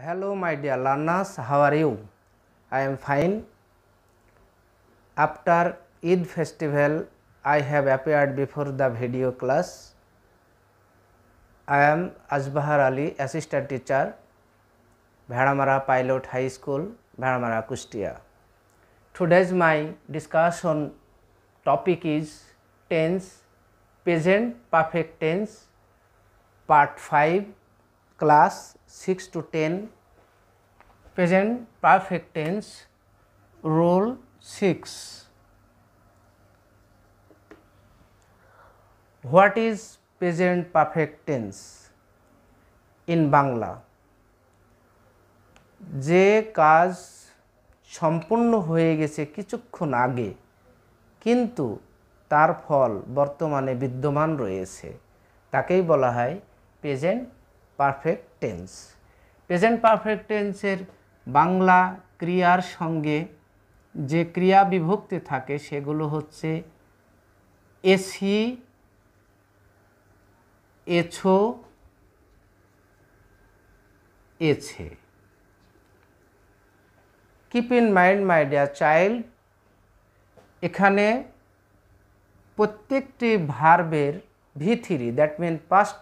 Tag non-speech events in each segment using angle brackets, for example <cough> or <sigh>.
Hello my dear learners, how are you? I am fine. After Eid festival, I have appeared before the video class. I am Azbahar Ali, assistant teacher, Bharamara Pilot High School, Bharamara Kustia. Today's my discussion topic is tense, present perfect tense, part 5, class 6 to 10 present perfect tense rule 6 what is present perfect tense in Bangla যে কাজ সম্পূর্ণ হয়ে গেছে কিছুক্ষণ আগে কিন্তু তার ফল বর্তমানে বিদ্যমান রয়েছে তাকেই বলা হয় present perfect tense present perfect টেন্সের বাংলা ক্রিয়ার সঙ্গে যে ক্রিয়া বিভক্তি থাকে সেগুলো হচ্ছে এসি এছো এছে keep in mind my dear child এখানে প্রত্যেকটি ভার্বের ভিথিরি দ্যাট মিন পাস্ট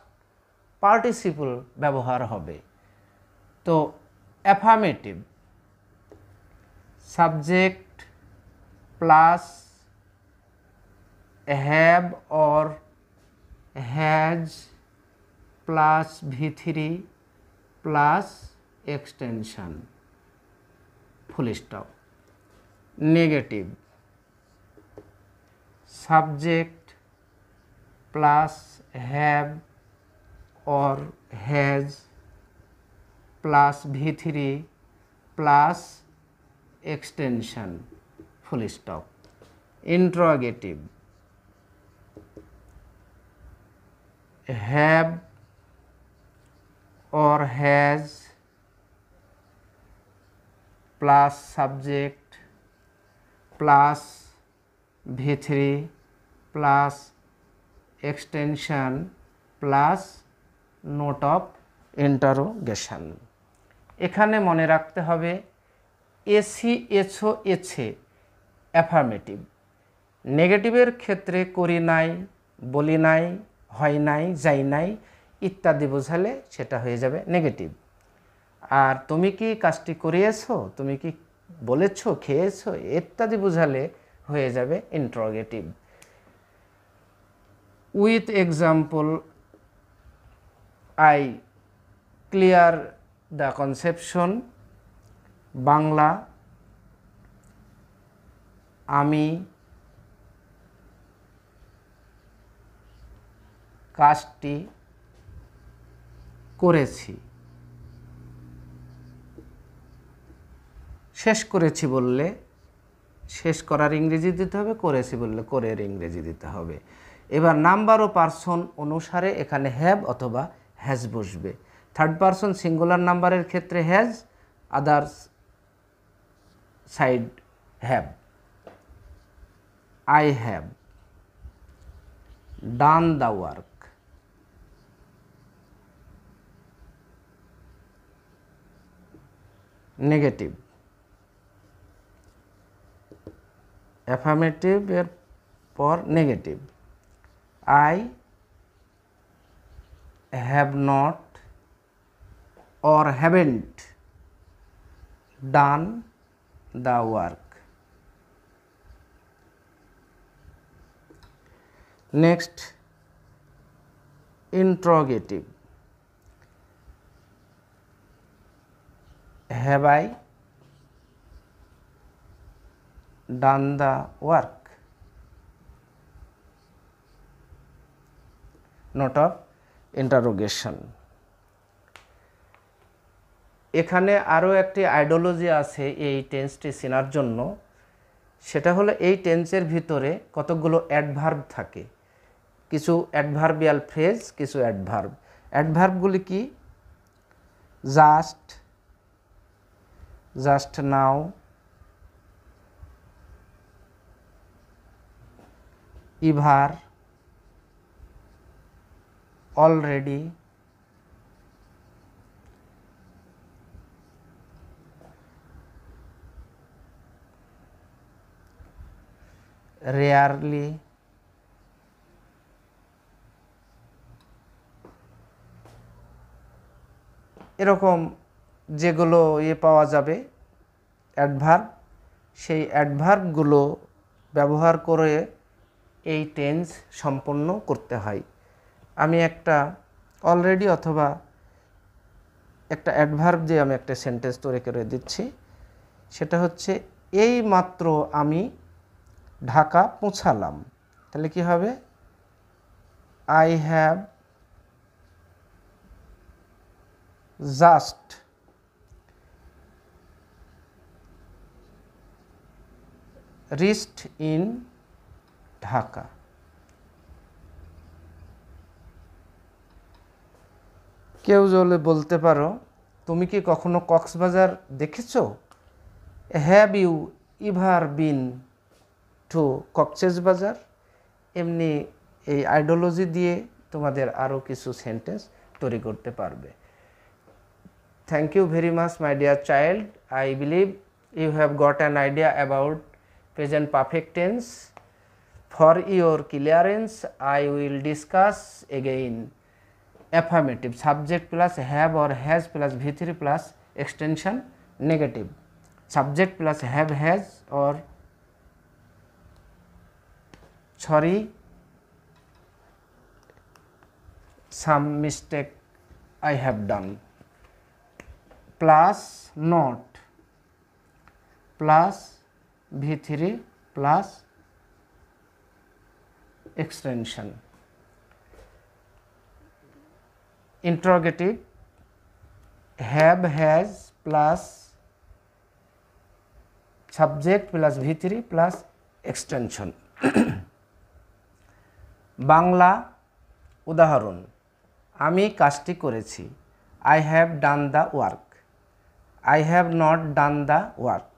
पार्टिसिपल व्यवहार हो तो affirmative subject plus have or has plus V three plus extension full stop negative subject plus have or has plus V three plus extension full stop interrogative have or has plus subject plus V three plus extension plus note of interrogation এখানে মনে রাখতে হবে AC এছও এছে affirmative নেগেটিভের ক্ষেত্রে করি নাই বলি নাই হয় নাই যাই নাই ইত্যাদি বোঝালে সেটা হয়ে যাবে নেগেটিভ আর তুমি কি কাজটি করিয়েছো তুমি কি বলেছো খেয়েছো ইত্যাদি বোঝালে হয়ে যাবে interrogative with example I clear the conception Bangla আমি কাজটি করেছি শেষ করেছি বললে শেষ করার ইংরেজি দিতে হবে করেছি বললে করের ইংরেজি দিতে হবে এবার নাম্বার ও পার্সন অনুসারে এখানে হ্যাব অথবা হ্যাজ বসবে থার্ড পারসন সিঙ্গুলার নাম্বারের ক্ষেত্রে has others side have I have done the work negative affirmative এর পর negative I have not or haven't done the work. Next, interrogative. Have I done the work? Note of interrogation এখানে আরও একটি ideology আছে এই টেন্সটি চেনার জন্য সেটা হলো এই টেন্সের ভিতরে কতগুলো অ্যাডভার্ব থাকে কিছু অ্যাডভার্বিয়াল ফ্রেজ কিছু অ্যাডভার্ব অ্যাডভার্বগুলি কি just just now ever already rarely এরকম যেগুলো ইয়ে পাওয়া যাবে অ্যাডভার্ব সেই অ্যাডভার্বগুলো ব্যবহার করে এই টেন্স সম্পন্ন করতে হয় আমি একটা অলরেডি অথবা একটা অ্যাডভার্ব দিয়ে আমি একটা সেন্টেন্স তৈরি করে দিচ্ছি সেটা হচ্ছে এই মাত্র আমি ঢাকা পৌঁছালাম তাহলে কি হবে I have just wrist in Dhaka কেউ জলে বলতে পারো তুমি কি কখনো কক্সবাজার দেখেছ have you ever been to Cox's বাজার এমনি এই আইডিওলজি দিয়ে তোমাদের আরও কিছু সেন্টেন্স তৈরি করতে পারবে thank you very much my dear child I believe you have got an idea about present perfect tense for your clearance I will discuss again affirmative subject plus have or has plus V three plus extension negative subject plus have has or sorry mistake I have done plus not plus V three plus extension interrogative have has plus subject plus v3 plus extension <coughs> Bangla উদাহরণ আমি কাজটি করেছি I have done the work I have not done the work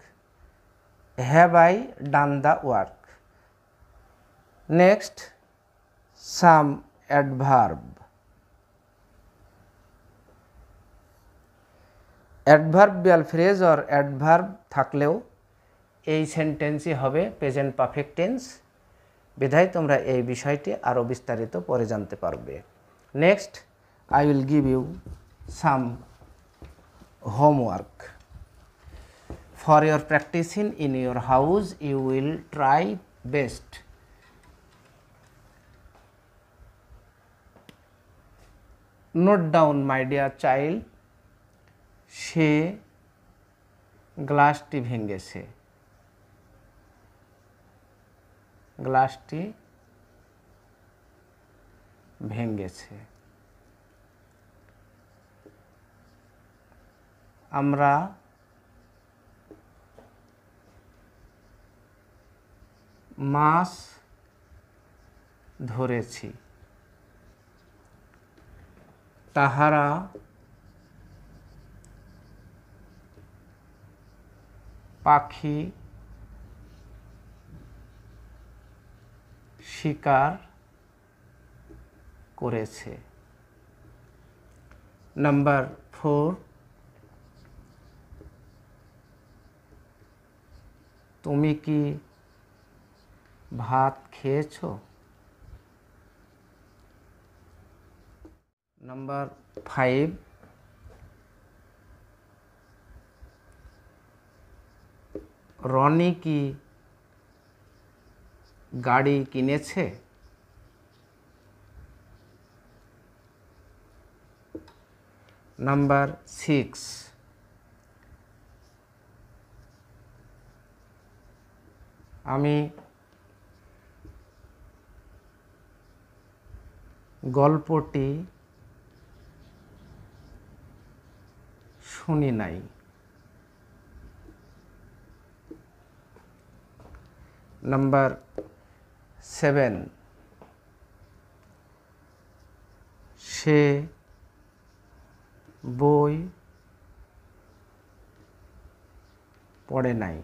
have I done the work next some adverb adverbial phrase or adverb থাকলেও এই সেন্টেন্সই হবে present perfect tense বিধায় তোমরা এই বিষয়টি আরও বিস্তারিত পরে জানতে পারবে next I will give you some homework for your practicing in your house you will try best note down my dear child সে গ্লাসটি ভেঙেছে গ্লাসটি ভেঙেছে আমরা মাছ ধরেছি তাহারা পাখি শিকার করেছে নাম্বার ফোর তুমি কি ভাত খেয়েছ নাম্বার ফাইভ রনি কি গাড়ি কিনেছে নাম্বার সিক্স আমি গল্পটি শুনি নাই number 7 সে বই পড়ে নাই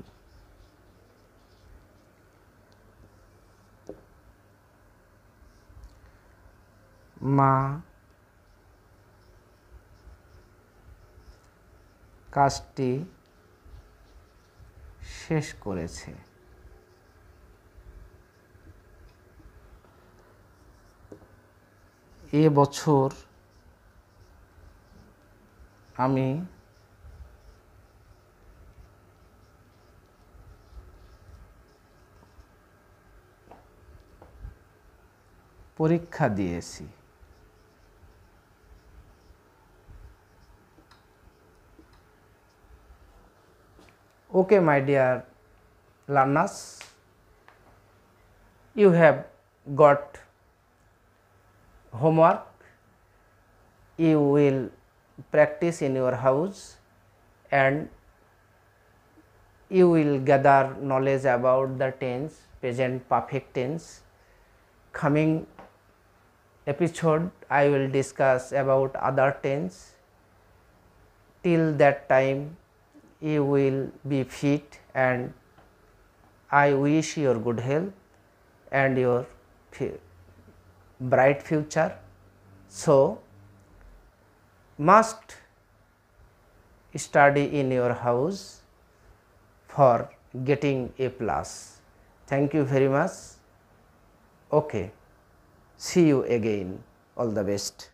মা কাজটি শেষ করেছে এ বছর আমি পরীক্ষা দিয়েছি okay my dear learners you have got homework you will practice in your house and you will gather knowledge about the tense present perfect tense coming episode I will discuss about other tense till that time you will be fit and I wish your good health and your bright future. So, must study in your house for getting A plus. Thank you very much. Okay. See you again. All the best.